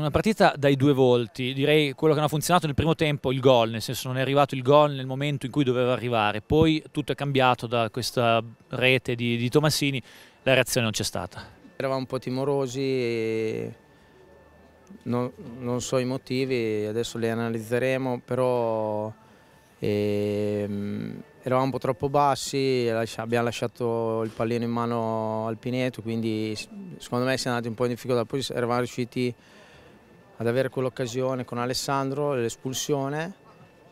una partita dai due volti, direi quello che non ha funzionato nel primo tempo, il gol, nel senso non è arrivato il gol nel momento in cui doveva arrivare, poi tutto è cambiato da questa rete di, di Tomassini, la reazione non c'è stata. Eravamo un po' timorosi, e non, non so i motivi, adesso li analizzeremo, però e, ehm, eravamo un po' troppo bassi, abbiamo lasciato il pallino in mano al Pineto, quindi secondo me siamo andati un po' in difficoltà, poi eravamo riusciti ad avere quell'occasione con Alessandro, l'espulsione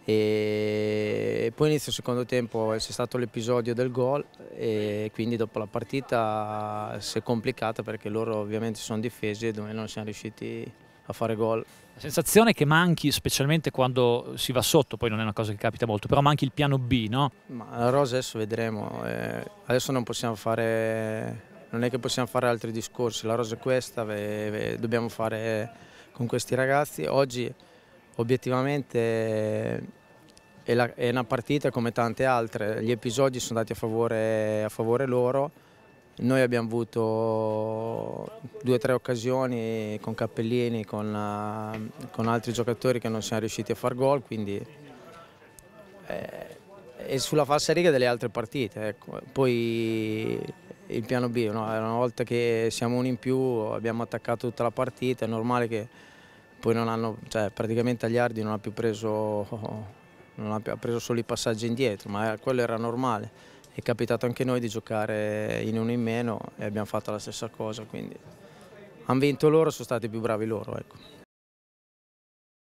e poi inizio il secondo tempo, c'è stato l'episodio del gol e quindi dopo la partita si è complicata perché loro ovviamente sono difesi e noi non siamo riusciti a fare gol. La sensazione che manchi, specialmente quando si va sotto, poi non è una cosa che capita molto, però manchi il piano B, no? Ma la rosa adesso vedremo, eh, adesso non possiamo fare, non è che possiamo fare altri discorsi, la rosa è questa, ve, ve, dobbiamo fare... Eh, con questi ragazzi. Oggi obiettivamente è, la, è, una partita come tante altre, gli episodi sono andati a favore, a favore loro, noi abbiamo avuto due o tre occasioni con Cappellini, con, eh, con, altri giocatori che non siamo riusciti a far gol, quindi eh, è sulla falsa riga delle altre partite. Ecco. Poi il piano B, no? una volta che siamo uno in più abbiamo attaccato tutta la partita, è normale che poi non hanno, cioè praticamente Agliardi non ha più preso, non ha, preso solo i passaggi indietro, ma eh, quello era normale. È capitato anche noi di giocare in uno in meno e abbiamo fatto la stessa cosa, quindi hanno vinto loro, sono stati più bravi loro. Ecco.